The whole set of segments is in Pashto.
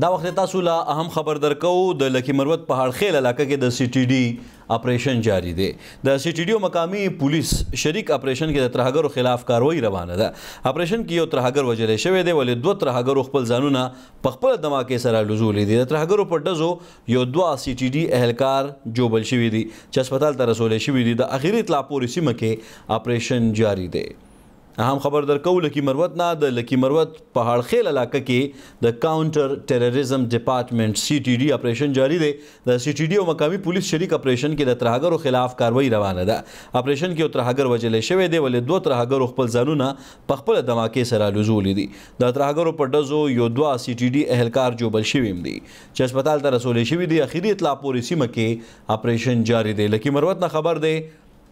دا وخت تاسو لا اهم خبر درکو د لکی مروت پهاړ خیل علاقه کې د سی ټي ډي اپریشن جاری دی د سی ټي ډي مقامی پولیس شریک اپریشن کې د ترهګرو خلاف کاروایی روانه ده اپریشن کې یو ترهګر وجل شوی دی ولې دوه ترهګرو خپل ځانونه په خپل دماکې سره لزولې دي د ترهګرو په ډزو یو دوه سی ټي ډي اهلکار جوبل شوی دي چې هسپتال ته رسول شوی دي د اخیری اطلاع پورې سیمه کې اپریشن جاری دی هم خبر درکو لکی مروت نه د لکی مروت پهاړ خیل علاقه کې د کاونټر ټیرریزم ډپارټمنټ سی ټي ډي اپریشن جاری دی د سی ټي ډي او مقامی پولیس شریک اپریشن کې د ترهګرو خلاف کاروایی روانه ده اپریشن کې ترهګر وجلې شوی دی ولې دوه ترهګرو خپل ځانونه په خپل دماکې سره لوزولې دي د ترهګرو په ډزو یو دوه سی ټي ډي اهلکار جوړ شوی دي چې هسپتال ته رسول شوی دی اخیری اطلاع پولیسي مکه اپریشن جاری دی لکی مروت نه خبر دی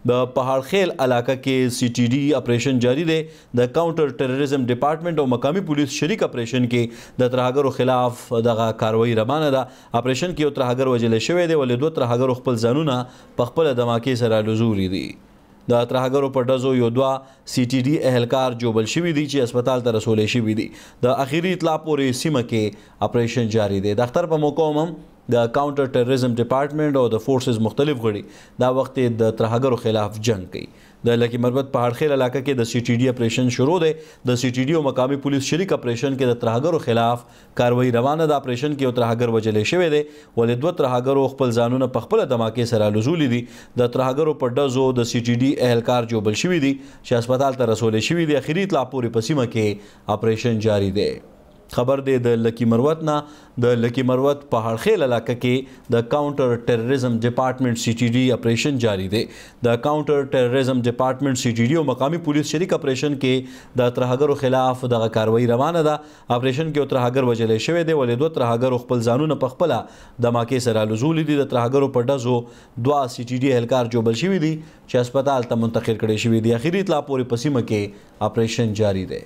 د پهاړ خیل علاقه کې سی ټي ډي اپریشن جاری دی د کاونټر ټیرریزم ډپارټمنټ او مقامی پولیس شریک اپریشن کې د ترهګرو خلاف دغه کاروایی روانه ده اپریشن کې یو ترهګر وجل شوی دی ولې دوه ترهګرو خپل ځانونه په خپل دماکي سره لزوري دي د ترهګرو په ډزو یو دوا سی ټي ډي اهلکار جوبل شوی دی چې هسپتال ته رسول شوی دی د اخیری اطلاع پورې سیمه کې اپریشن جاری دی د اختر په موقع هم د کاونټر ټیرریزم ډپارټمنټ او د فورسز مختلف غړي دا وخت د ترهګرو خلاف جنگ کوي د لکی مربت په هرخیل علاقې کې د سی ټی ډي اپریشن شروع دی د سی ټی ډي او مقامی پولیس شریک اپریشن کې د ترهګرو خلاف کاروایی روانه د اپریشن کې یو ترهګر وجلې شوی دی ولې دوه ترهګرو خپل ځانونه په خپل دماکه سره لزولي دي د ترهګرو په ډزو د سی ټی ډي اهلکار جوړ شوی دی چې هسپتال ته رسول شوی دی اخیری اطلاع پورې پسیمه کې اپریشن جاری دی خبر دی د لکی مروت نه د لکی مروت په هرخیل علاقه کې د کاونټر ټیرریزم ډپارټمنټ سی ټی ډي اپریشن جاری دی د کاونټر ټیرریزم ډپارټمنټ سی ټی ډي او مقامی پولیس شریک اپریشن کې د ترهګرو خلاف دغه کاروایی روانه ده اپریشن کې ترهګر وجلې شوې دی ولې دوه ترهګرو خپل ځانونه په خپل د ماکې سره لزول دي د ترهګرو په ډزو دوه سی ټی ډي اهلکار جوړ شوی دي چې هسپتال ته منتقل کړي شوی دی اخیری اطلاع پورې پسیمه کې اپریشن جاری دی